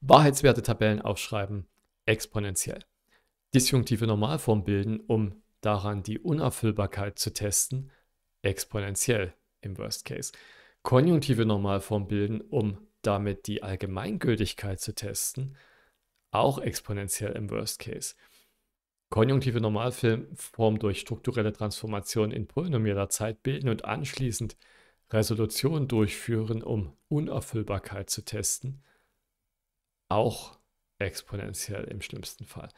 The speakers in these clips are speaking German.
Wahrheitswerte-Tabellen aufschreiben, exponentiell. Disjunktive Normalform bilden, um daran die Unerfüllbarkeit zu testen, exponentiell im Worst Case. Konjunktive Normalform bilden, um damit die Allgemeingültigkeit zu testen, auch exponentiell im Worst Case. Konjunktive Normalform durch strukturelle Transformation in polynomialer Zeit bilden und anschließend Resolution durchführen, um Unerfüllbarkeit zu testen, auch exponentiell im schlimmsten Fall.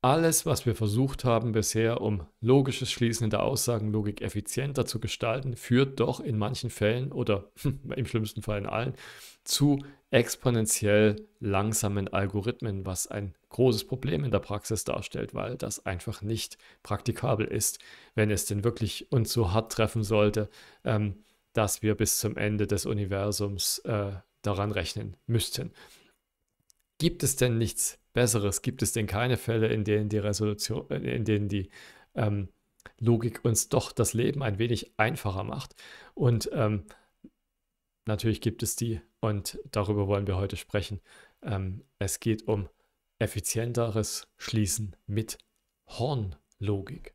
Alles, was wir versucht haben bisher, um logisches Schließen der Aussagenlogik effizienter zu gestalten, führt doch in manchen Fällen oder im schlimmsten Fall in allen zu exponentiell langsamen Algorithmen, was ein großes Problem in der Praxis darstellt, weil das einfach nicht praktikabel ist, wenn es denn wirklich uns so hart treffen sollte, ähm, dass wir bis zum Ende des Universums äh, daran rechnen müssten. Gibt es denn nichts Besseres? Gibt es denn keine Fälle, in denen die Resolution, äh, in denen die ähm, Logik uns doch das Leben ein wenig einfacher macht? Und ähm, natürlich gibt es die und darüber wollen wir heute sprechen. Ähm, es geht um effizienteres Schließen mit Hornlogik.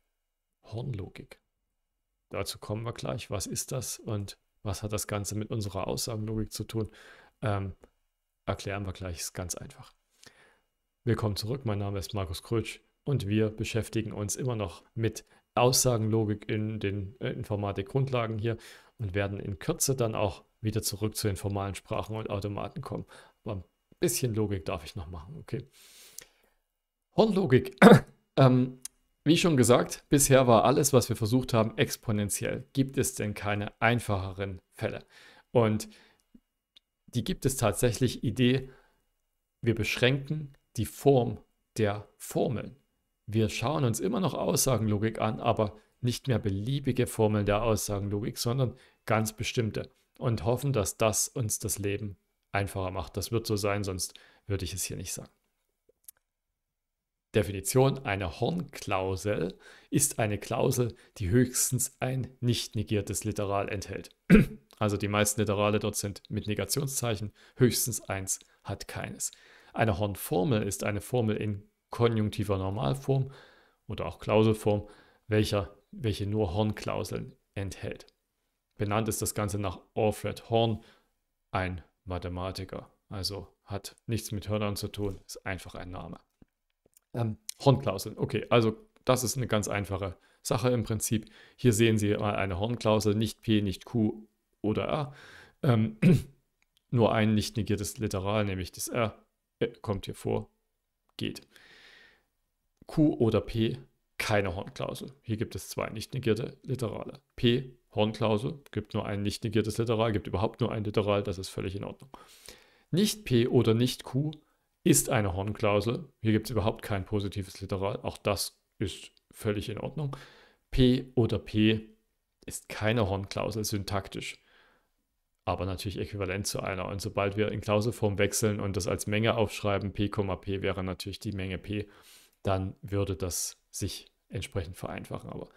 Hornlogik. Dazu kommen wir gleich. Was ist das und was hat das Ganze mit unserer Aussagenlogik zu tun? Ähm, Erklären wir gleich, ist ganz einfach. Willkommen zurück, mein Name ist Markus Krötsch und wir beschäftigen uns immer noch mit Aussagenlogik in den äh, Informatikgrundlagen hier und werden in Kürze dann auch wieder zurück zu den formalen Sprachen und Automaten kommen. Aber ein bisschen Logik darf ich noch machen, okay? Hornlogik. ähm, wie schon gesagt, bisher war alles, was wir versucht haben, exponentiell. Gibt es denn keine einfacheren Fälle? Und die gibt es tatsächlich, Idee, wir beschränken die Form der Formeln. Wir schauen uns immer noch Aussagenlogik an, aber nicht mehr beliebige Formeln der Aussagenlogik, sondern ganz bestimmte und hoffen, dass das uns das Leben einfacher macht. Das wird so sein, sonst würde ich es hier nicht sagen. Definition einer Hornklausel ist eine Klausel, die höchstens ein nicht negiertes Literal enthält. Also die meisten Literale dort sind mit Negationszeichen, höchstens eins hat keines. Eine Hornformel ist eine Formel in konjunktiver Normalform oder auch Klauselform, welcher, welche nur Hornklauseln enthält. Benannt ist das Ganze nach Alfred Horn, ein Mathematiker. Also hat nichts mit Hörnern zu tun, ist einfach ein Name. Ähm, Hornklauseln, okay, also das ist eine ganz einfache Sache im Prinzip. Hier sehen Sie mal eine Hornklausel, nicht P, nicht Q, oder R. Ähm, nur ein nicht negiertes Literal, nämlich das R, äh, kommt hier vor, geht. Q oder P, keine Hornklausel. Hier gibt es zwei nicht negierte Literale. P, Hornklausel, gibt nur ein nicht negiertes Literal, gibt überhaupt nur ein Literal, das ist völlig in Ordnung. Nicht P oder nicht Q ist eine Hornklausel. Hier gibt es überhaupt kein positives Literal, auch das ist völlig in Ordnung. P oder P ist keine Hornklausel, syntaktisch aber natürlich äquivalent zu einer. Und sobald wir in Klauselform wechseln und das als Menge aufschreiben, p, p wäre natürlich die Menge p, dann würde das sich entsprechend vereinfachen. Aber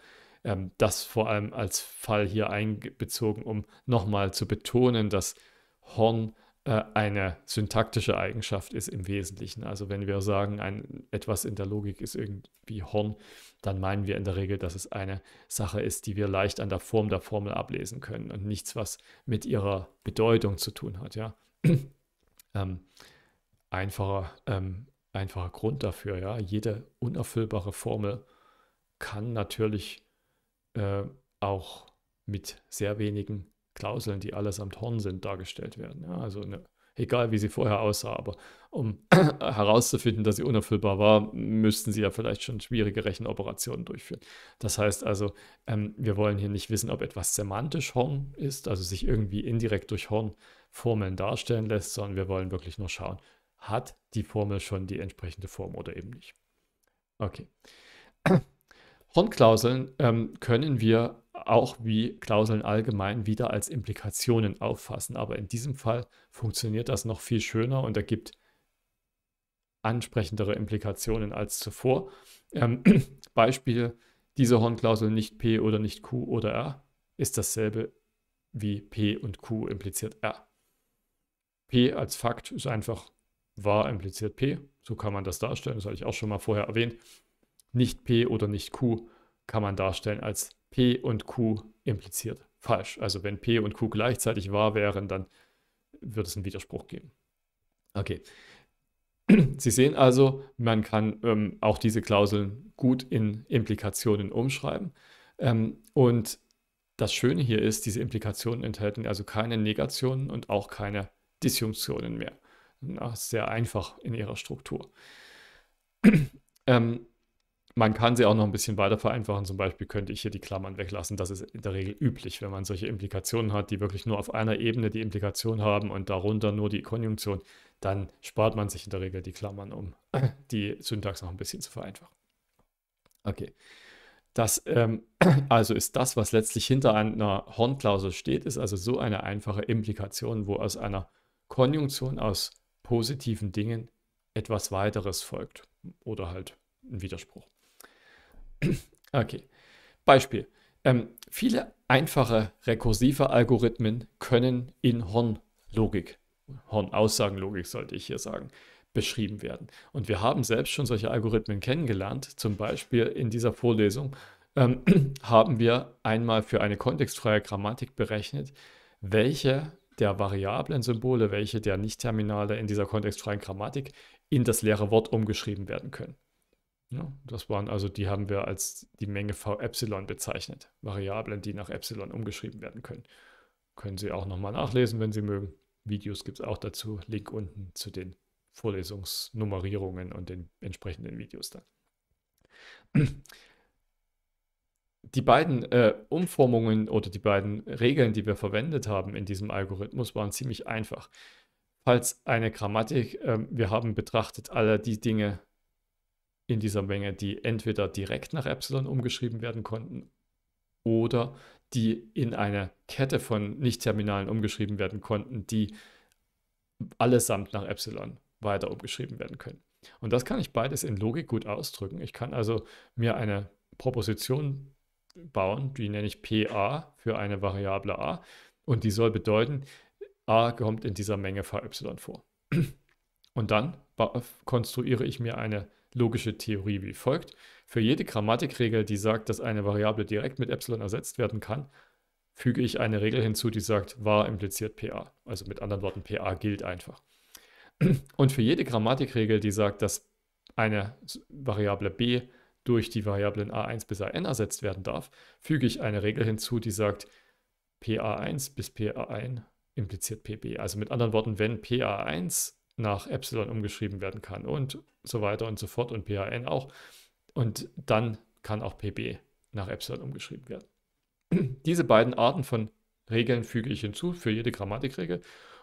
ähm, das vor allem als Fall hier einbezogen, um nochmal zu betonen, dass Horn äh, eine syntaktische Eigenschaft ist im Wesentlichen. Also wenn wir sagen, ein, etwas in der Logik ist irgendwie Horn, dann meinen wir in der Regel, dass es eine Sache ist, die wir leicht an der Form der Formel ablesen können und nichts, was mit ihrer Bedeutung zu tun hat. Ja? ähm, einfacher, ähm, einfacher Grund dafür. Ja? Jede unerfüllbare Formel kann natürlich äh, auch mit sehr wenigen Klauseln, die allesamt Horn sind, dargestellt werden. Ja, also eine, egal wie sie vorher aussah, aber um herauszufinden, dass sie unerfüllbar war, müssten sie ja vielleicht schon schwierige Rechenoperationen durchführen. Das heißt also, ähm, wir wollen hier nicht wissen, ob etwas semantisch Horn ist, also sich irgendwie indirekt durch Hornformeln darstellen lässt, sondern wir wollen wirklich nur schauen, hat die Formel schon die entsprechende Form oder eben nicht. Okay. Hornklauseln ähm, können wir auch wie Klauseln allgemein wieder als Implikationen auffassen. Aber in diesem Fall funktioniert das noch viel schöner und ergibt ansprechendere Implikationen als zuvor. Ähm, Beispiel, diese Hornklausel nicht P oder nicht Q oder R ist dasselbe wie P und Q impliziert R. P als Fakt ist einfach wahr impliziert P. So kann man das darstellen. Das hatte ich auch schon mal vorher erwähnt. Nicht P oder nicht Q kann man darstellen als P und Q impliziert. Falsch. Also wenn P und Q gleichzeitig wahr wären, dann würde es einen Widerspruch geben. Okay. Sie sehen also, man kann ähm, auch diese Klauseln gut in Implikationen umschreiben. Ähm, und das Schöne hier ist, diese Implikationen enthalten also keine Negationen und auch keine Disjunktionen mehr. Na, sehr einfach in ihrer Struktur. ähm, man kann sie auch noch ein bisschen weiter vereinfachen. Zum Beispiel könnte ich hier die Klammern weglassen. Das ist in der Regel üblich, wenn man solche Implikationen hat, die wirklich nur auf einer Ebene die Implikation haben und darunter nur die Konjunktion. Dann spart man sich in der Regel die Klammern, um die Syntax noch ein bisschen zu vereinfachen. Okay. Das ähm, also ist das, was letztlich hinter einer Hornklausel steht, ist also so eine einfache Implikation, wo aus einer Konjunktion aus positiven Dingen etwas weiteres folgt oder halt ein Widerspruch. Okay. Beispiel. Ähm, viele einfache rekursive Algorithmen können in Horn-Logik, Horn-Aussagenlogik sollte ich hier sagen, beschrieben werden. Und wir haben selbst schon solche Algorithmen kennengelernt. Zum Beispiel in dieser Vorlesung ähm, haben wir einmal für eine kontextfreie Grammatik berechnet, welche der variablen Symbole, welche der Nicht-Terminale in dieser kontextfreien Grammatik in das leere Wort umgeschrieben werden können. Ja, das waren also, die haben wir als die Menge V Epsilon bezeichnet. Variablen, die nach Epsilon umgeschrieben werden können. Können Sie auch nochmal nachlesen, wenn Sie mögen. Videos gibt es auch dazu. Link unten zu den Vorlesungsnummerierungen und den entsprechenden Videos dann. Die beiden äh, Umformungen oder die beiden Regeln, die wir verwendet haben in diesem Algorithmus, waren ziemlich einfach. Falls eine Grammatik, äh, wir haben betrachtet alle die Dinge, in dieser Menge, die entweder direkt nach Epsilon umgeschrieben werden konnten oder die in eine Kette von Nicht-Terminalen umgeschrieben werden konnten, die allesamt nach Epsilon weiter umgeschrieben werden können. Und das kann ich beides in Logik gut ausdrücken. Ich kann also mir eine Proposition bauen, die nenne ich PA für eine Variable A und die soll bedeuten, A kommt in dieser Menge VY vor. Und dann konstruiere ich mir eine logische Theorie wie folgt. Für jede Grammatikregel, die sagt, dass eine Variable direkt mit Epsilon ersetzt werden kann, füge ich eine Regel hinzu, die sagt, war impliziert pa. Also mit anderen Worten, pa gilt einfach. Und für jede Grammatikregel, die sagt, dass eine Variable b durch die Variablen a1 bis an ersetzt werden darf, füge ich eine Regel hinzu, die sagt, pa1 bis pa1 impliziert pb. Also mit anderen Worten, wenn pa1 nach Epsilon umgeschrieben werden kann und so weiter und so fort und PHN auch. Und dann kann auch PB nach Epsilon umgeschrieben werden. Diese beiden Arten von Regeln füge ich hinzu für jede Grammatikregel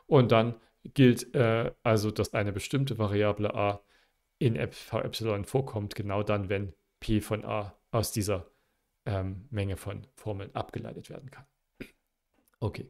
und dann gilt äh, also, dass eine bestimmte Variable a in Epsilon vorkommt, genau dann, wenn p von a aus dieser ähm, Menge von Formeln abgeleitet werden kann. Okay.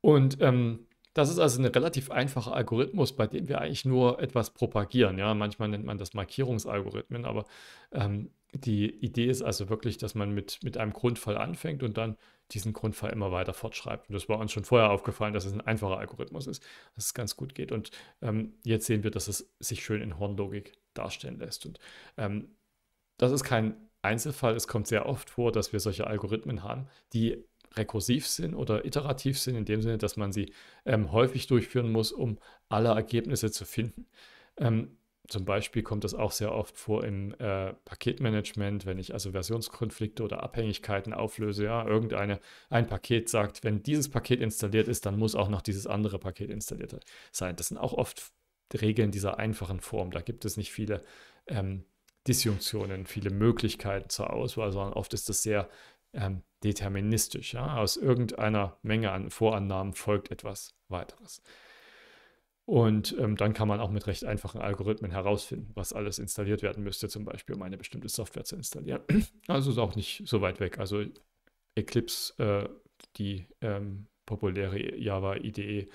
Und ähm, das ist also ein relativ einfacher Algorithmus, bei dem wir eigentlich nur etwas propagieren. Ja, manchmal nennt man das Markierungsalgorithmen, aber ähm, die Idee ist also wirklich, dass man mit, mit einem Grundfall anfängt und dann diesen Grundfall immer weiter fortschreibt. Und das war uns schon vorher aufgefallen, dass es ein einfacher Algorithmus ist, dass es ganz gut geht. Und ähm, jetzt sehen wir, dass es sich schön in Hornlogik darstellen lässt. Und ähm, das ist kein Einzelfall. Es kommt sehr oft vor, dass wir solche Algorithmen haben, die rekursiv sind oder iterativ sind, in dem Sinne, dass man sie ähm, häufig durchführen muss, um alle Ergebnisse zu finden. Ähm, zum Beispiel kommt das auch sehr oft vor im äh, Paketmanagement, wenn ich also Versionskonflikte oder Abhängigkeiten auflöse. Ja, irgendeine ein Paket sagt, wenn dieses Paket installiert ist, dann muss auch noch dieses andere Paket installiert sein. Das sind auch oft Regeln dieser einfachen Form. Da gibt es nicht viele ähm, Disjunktionen, viele Möglichkeiten zur Auswahl, sondern oft ist das sehr ähm, deterministisch. Ja? Aus irgendeiner Menge an Vorannahmen folgt etwas weiteres. Und ähm, dann kann man auch mit recht einfachen Algorithmen herausfinden, was alles installiert werden müsste, zum Beispiel, um eine bestimmte Software zu installieren. Also ist auch nicht so weit weg. Also Eclipse, äh, die ähm, populäre Java IDE,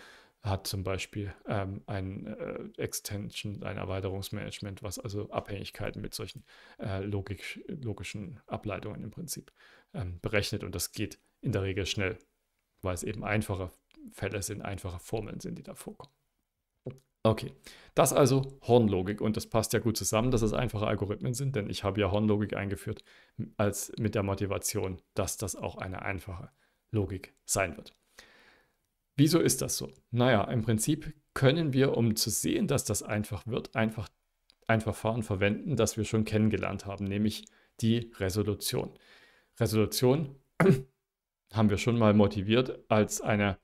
hat zum Beispiel ähm, ein äh, Extension, ein Erweiterungsmanagement, was also Abhängigkeiten mit solchen äh, logisch, logischen Ableitungen im Prinzip ähm, berechnet. Und das geht in der Regel schnell, weil es eben einfache Fälle sind, einfache Formeln sind, die da vorkommen. Okay, das also Hornlogik und das passt ja gut zusammen, dass es einfache Algorithmen sind, denn ich habe ja Hornlogik eingeführt als mit der Motivation, dass das auch eine einfache Logik sein wird. Wieso ist das so? Naja, im Prinzip können wir, um zu sehen, dass das einfach wird, einfach ein Verfahren verwenden, das wir schon kennengelernt haben, nämlich die Resolution. Resolution haben wir schon mal motiviert als eine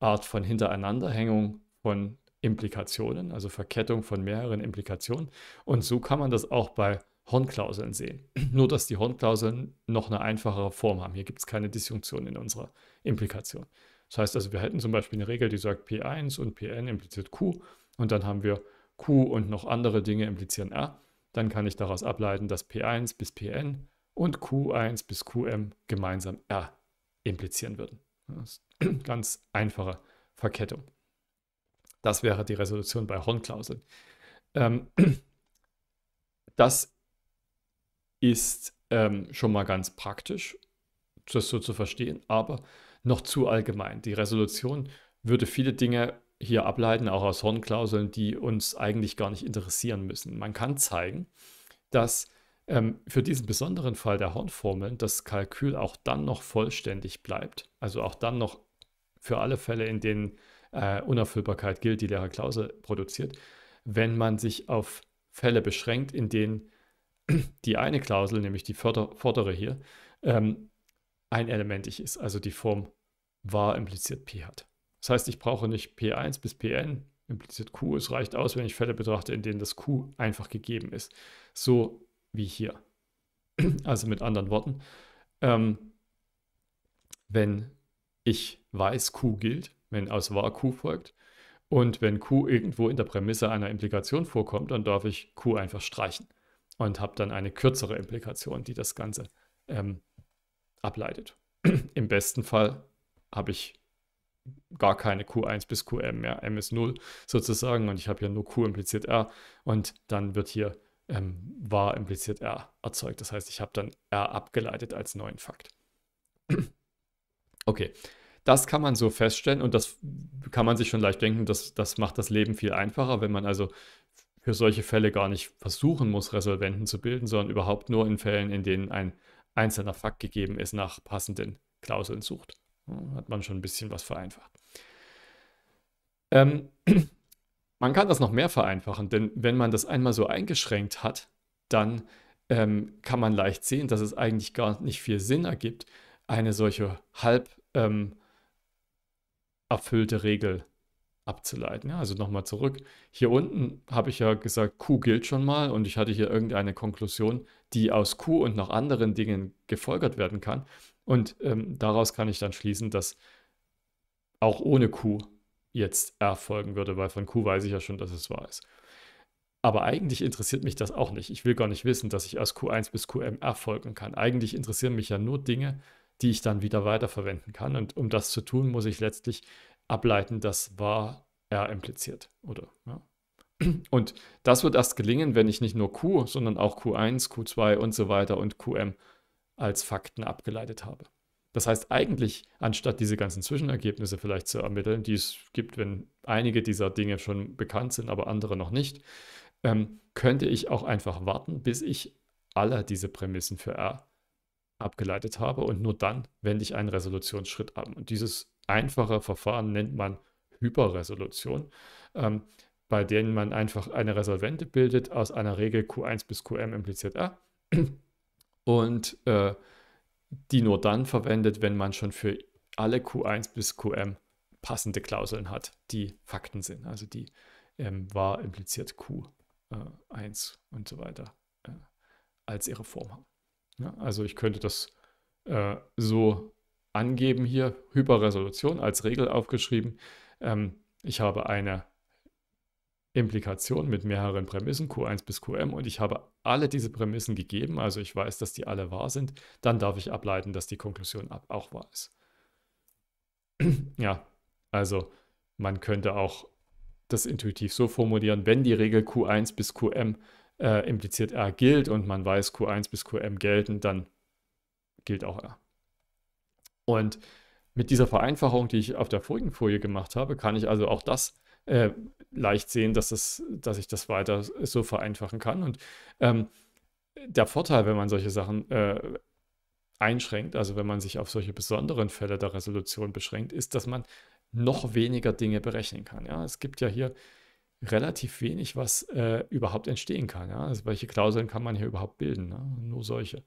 Art von Hintereinanderhängung von Implikationen, also Verkettung von mehreren Implikationen. Und so kann man das auch bei Hornklauseln sehen. Nur, dass die Hornklauseln noch eine einfachere Form haben. Hier gibt es keine Disjunktion in unserer Implikation. Das heißt also, wir hätten zum Beispiel eine Regel, die sagt, P1 und Pn impliziert Q und dann haben wir Q und noch andere Dinge implizieren R. Dann kann ich daraus ableiten, dass P1 bis Pn und Q1 bis Qm gemeinsam R implizieren würden. Das ist eine ganz einfache Verkettung. Das wäre die Resolution bei Hornklauseln. Ähm, das ist ähm, schon mal ganz praktisch, das so zu verstehen, aber noch zu allgemein. Die Resolution würde viele Dinge hier ableiten, auch aus Hornklauseln, die uns eigentlich gar nicht interessieren müssen. Man kann zeigen, dass ähm, für diesen besonderen Fall der Hornformeln das Kalkül auch dann noch vollständig bleibt. Also auch dann noch für alle Fälle, in denen äh, Unerfüllbarkeit gilt, die Lehrer Klausel produziert, wenn man sich auf Fälle beschränkt, in denen die eine Klausel, nämlich die vordere hier, ähm, ein elementig ist, also die Form var impliziert p hat. Das heißt, ich brauche nicht p1 bis pn impliziert q. Es reicht aus, wenn ich Fälle betrachte, in denen das q einfach gegeben ist. So wie hier. Also mit anderen Worten, ähm, wenn ich weiß, q gilt, wenn aus var q folgt, und wenn Q irgendwo in der Prämisse einer Implikation vorkommt, dann darf ich Q einfach streichen und habe dann eine kürzere Implikation, die das Ganze ähm, ableitet. Im besten Fall habe ich gar keine Q1 bis QM mehr. M ist 0 sozusagen und ich habe hier nur Q impliziert R und dann wird hier ähm, var impliziert R erzeugt. Das heißt, ich habe dann R abgeleitet als neuen Fakt. okay, das kann man so feststellen und das kann man sich schon leicht denken, das, das macht das Leben viel einfacher, wenn man also für solche Fälle gar nicht versuchen muss, Resolventen zu bilden, sondern überhaupt nur in Fällen, in denen ein einzelner Fakt gegeben ist, nach passenden Klauseln sucht. Hat man schon ein bisschen was vereinfacht. Ähm, man kann das noch mehr vereinfachen, denn wenn man das einmal so eingeschränkt hat, dann ähm, kann man leicht sehen, dass es eigentlich gar nicht viel Sinn ergibt, eine solche halb ähm, erfüllte Regel zu abzuleiten. Ja, also nochmal zurück. Hier unten habe ich ja gesagt, Q gilt schon mal und ich hatte hier irgendeine Konklusion, die aus Q und noch anderen Dingen gefolgert werden kann. Und ähm, daraus kann ich dann schließen, dass auch ohne Q jetzt R folgen würde, weil von Q weiß ich ja schon, dass es wahr ist. Aber eigentlich interessiert mich das auch nicht. Ich will gar nicht wissen, dass ich aus Q1 bis QM R folgen kann. Eigentlich interessieren mich ja nur Dinge, die ich dann wieder weiterverwenden kann. Und um das zu tun, muss ich letztlich ableiten, dass war R impliziert, oder? Ja. Und das wird erst gelingen, wenn ich nicht nur Q, sondern auch Q1, Q2 und so weiter und QM als Fakten abgeleitet habe. Das heißt eigentlich, anstatt diese ganzen Zwischenergebnisse vielleicht zu ermitteln, die es gibt, wenn einige dieser Dinge schon bekannt sind, aber andere noch nicht, ähm, könnte ich auch einfach warten, bis ich alle diese Prämissen für R abgeleitet habe und nur dann wende ich einen Resolutionsschritt ab. Und dieses einfache Verfahren nennt man Hyperresolution, ähm, bei denen man einfach eine Resolvente bildet aus einer Regel Q1 bis QM impliziert A und äh, die nur dann verwendet, wenn man schon für alle Q1 bis QM passende Klauseln hat, die Fakten sind. Also die ähm, war impliziert Q1 äh, und so weiter äh, als ihre Form haben. Ja, also ich könnte das äh, so angeben hier, Hyperresolution als Regel aufgeschrieben. Ähm, ich habe eine Implikation mit mehreren Prämissen, Q1 bis QM, und ich habe alle diese Prämissen gegeben, also ich weiß, dass die alle wahr sind, dann darf ich ableiten, dass die Konklusion auch wahr ist. ja, also man könnte auch das intuitiv so formulieren, wenn die Regel Q1 bis QM äh, impliziert R gilt und man weiß, Q1 bis QM gelten, dann gilt auch R. Und mit dieser Vereinfachung, die ich auf der vorigen Folie gemacht habe, kann ich also auch das äh, leicht sehen, dass, das, dass ich das weiter so vereinfachen kann. Und ähm, der Vorteil, wenn man solche Sachen äh, einschränkt, also wenn man sich auf solche besonderen Fälle der Resolution beschränkt, ist, dass man noch weniger Dinge berechnen kann. Ja? Es gibt ja hier relativ wenig, was äh, überhaupt entstehen kann. Ja? Also welche Klauseln kann man hier überhaupt bilden? Ne? Nur solche.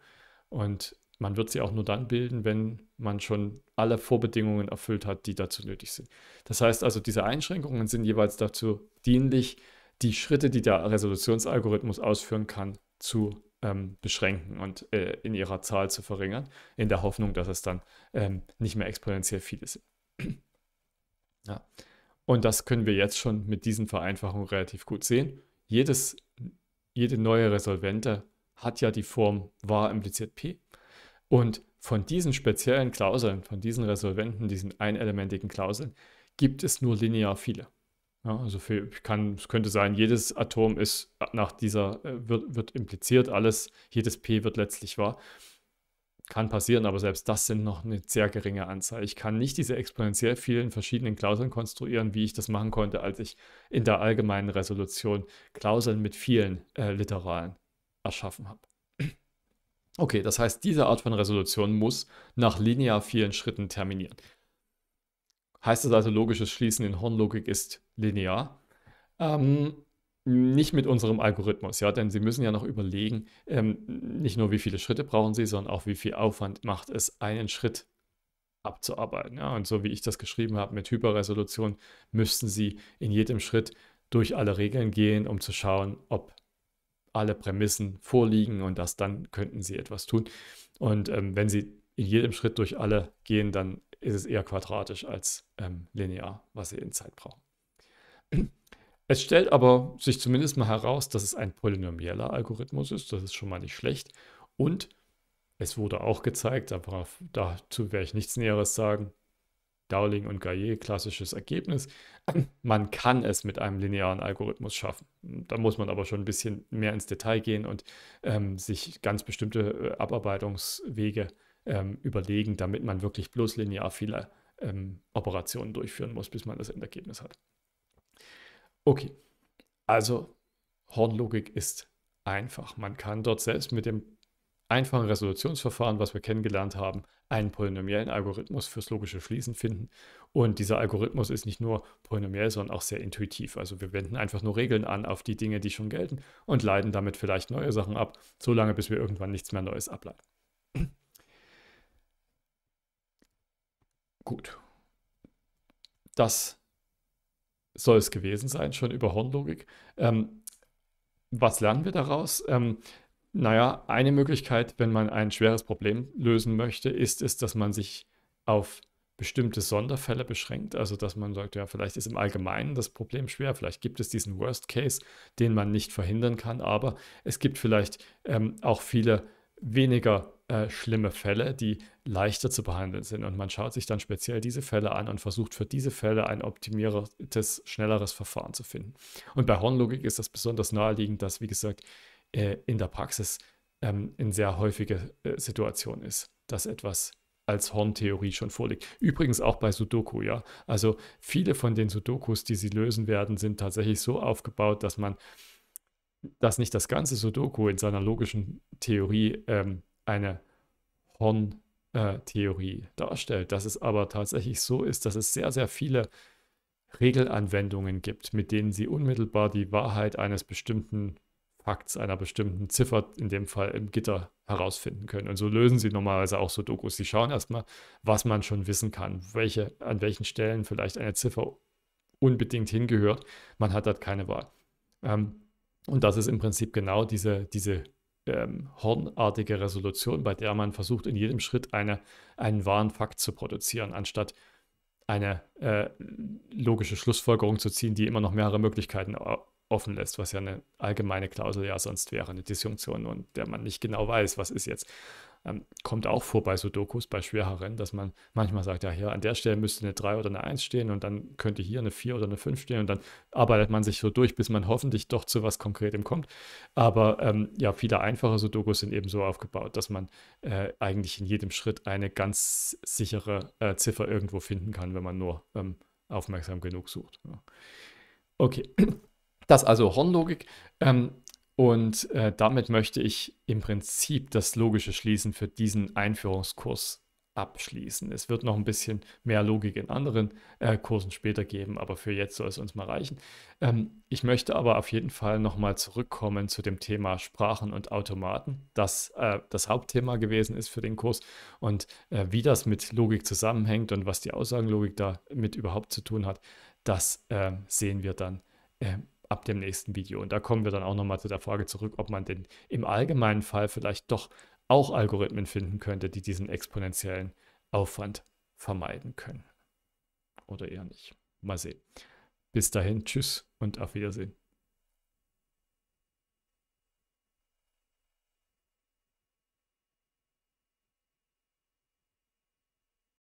Und man wird sie auch nur dann bilden, wenn man schon alle Vorbedingungen erfüllt hat, die dazu nötig sind. Das heißt also, diese Einschränkungen sind jeweils dazu dienlich, die Schritte, die der Resolutionsalgorithmus ausführen kann, zu ähm, beschränken und äh, in ihrer Zahl zu verringern, in der Hoffnung, dass es dann ähm, nicht mehr exponentiell viele sind. ja. Und das können wir jetzt schon mit diesen Vereinfachungen relativ gut sehen. Jedes, jede neue Resolvente hat ja die Form var impliziert p und von diesen speziellen Klauseln, von diesen Resolventen, diesen einelementigen Klauseln, gibt es nur linear viele. Ja, also für, kann, es könnte sein, jedes Atom ist nach dieser, äh, wird, wird impliziert, alles, jedes P wird letztlich wahr. Kann passieren, aber selbst das sind noch eine sehr geringe Anzahl. Ich kann nicht diese exponentiell vielen verschiedenen Klauseln konstruieren, wie ich das machen konnte, als ich in der allgemeinen Resolution Klauseln mit vielen äh, Literalen erschaffen habe. Okay, das heißt, diese Art von Resolution muss nach linear vielen Schritten terminieren. Heißt das also, logisches Schließen in Hornlogik ist linear? Ähm, nicht mit unserem Algorithmus, ja, denn Sie müssen ja noch überlegen, ähm, nicht nur wie viele Schritte brauchen Sie, sondern auch wie viel Aufwand macht es, einen Schritt abzuarbeiten. Ja? Und so wie ich das geschrieben habe mit Hyperresolution, müssten Sie in jedem Schritt durch alle Regeln gehen, um zu schauen, ob alle Prämissen vorliegen und das dann könnten sie etwas tun. Und ähm, wenn sie in jedem Schritt durch alle gehen, dann ist es eher quadratisch als ähm, linear, was sie in Zeit brauchen. Es stellt aber sich zumindest mal heraus, dass es ein polynomieller Algorithmus ist. Das ist schon mal nicht schlecht. Und es wurde auch gezeigt, aber dazu werde ich nichts Näheres sagen, Dowling und Gaillet klassisches Ergebnis. Man kann es mit einem linearen Algorithmus schaffen. Da muss man aber schon ein bisschen mehr ins Detail gehen und ähm, sich ganz bestimmte äh, Abarbeitungswege ähm, überlegen, damit man wirklich bloß linear viele ähm, Operationen durchführen muss, bis man das Endergebnis hat. Okay, also Hornlogik ist einfach. Man kann dort selbst mit dem einfachen Resolutionsverfahren, was wir kennengelernt haben, einen polynomiellen Algorithmus fürs logische Schließen finden. Und dieser Algorithmus ist nicht nur polynomiell, sondern auch sehr intuitiv. Also wir wenden einfach nur Regeln an auf die Dinge, die schon gelten und leiten damit vielleicht neue Sachen ab, solange bis wir irgendwann nichts mehr Neues ableiten. Gut. Das soll es gewesen sein, schon über Hornlogik. Ähm, was lernen wir daraus? Ähm, naja, eine Möglichkeit, wenn man ein schweres Problem lösen möchte, ist es, dass man sich auf bestimmte Sonderfälle beschränkt. Also dass man sagt, ja, vielleicht ist im Allgemeinen das Problem schwer, vielleicht gibt es diesen Worst Case, den man nicht verhindern kann, aber es gibt vielleicht ähm, auch viele weniger äh, schlimme Fälle, die leichter zu behandeln sind. Und man schaut sich dann speziell diese Fälle an und versucht für diese Fälle ein optimiertes, schnelleres Verfahren zu finden. Und bei Hornlogik ist das besonders naheliegend, dass, wie gesagt, äh, in der Praxis ähm, eine sehr häufige äh, Situation ist, dass etwas als Horntheorie schon vorliegt. Übrigens auch bei Sudoku, ja. Also viele von den Sudokus, die sie lösen werden, sind tatsächlich so aufgebaut, dass man, dass nicht das ganze Sudoku in seiner logischen Theorie ähm, eine Horntheorie äh, darstellt, dass es aber tatsächlich so ist, dass es sehr, sehr viele Regelanwendungen gibt, mit denen sie unmittelbar die Wahrheit eines bestimmten Fakts einer bestimmten Ziffer, in dem Fall im Gitter, herausfinden können. Und so lösen sie normalerweise auch so Dokus. Sie schauen erstmal, was man schon wissen kann, welche, an welchen Stellen vielleicht eine Ziffer unbedingt hingehört. Man hat dort keine Wahl. Ähm, und das ist im Prinzip genau diese, diese ähm, hornartige Resolution, bei der man versucht, in jedem Schritt eine, einen wahren Fakt zu produzieren, anstatt eine äh, logische Schlussfolgerung zu ziehen, die immer noch mehrere Möglichkeiten offen lässt, was ja eine allgemeine Klausel ja sonst wäre, eine Disjunktion und der man nicht genau weiß, was ist jetzt. Ähm, kommt auch vor bei Sudokus, bei schwereren, dass man manchmal sagt, ja, hier an der Stelle müsste eine 3 oder eine 1 stehen und dann könnte hier eine 4 oder eine 5 stehen und dann arbeitet man sich so durch, bis man hoffentlich doch zu was Konkretem kommt. Aber ähm, ja, viele einfache Sudokus sind eben so aufgebaut, dass man äh, eigentlich in jedem Schritt eine ganz sichere äh, Ziffer irgendwo finden kann, wenn man nur ähm, aufmerksam genug sucht. Ja. Okay. Das ist also Hornlogik. Ähm, und äh, damit möchte ich im Prinzip das logische Schließen für diesen Einführungskurs abschließen. Es wird noch ein bisschen mehr Logik in anderen äh, Kursen später geben, aber für jetzt soll es uns mal reichen. Ähm, ich möchte aber auf jeden Fall nochmal zurückkommen zu dem Thema Sprachen und Automaten, das äh, das Hauptthema gewesen ist für den Kurs und äh, wie das mit Logik zusammenhängt und was die Aussagenlogik damit überhaupt zu tun hat, das äh, sehen wir dann äh, ab dem nächsten Video. Und da kommen wir dann auch nochmal zu der Frage zurück, ob man denn im allgemeinen Fall vielleicht doch auch Algorithmen finden könnte, die diesen exponentiellen Aufwand vermeiden können. Oder eher nicht. Mal sehen. Bis dahin, tschüss und auf Wiedersehen.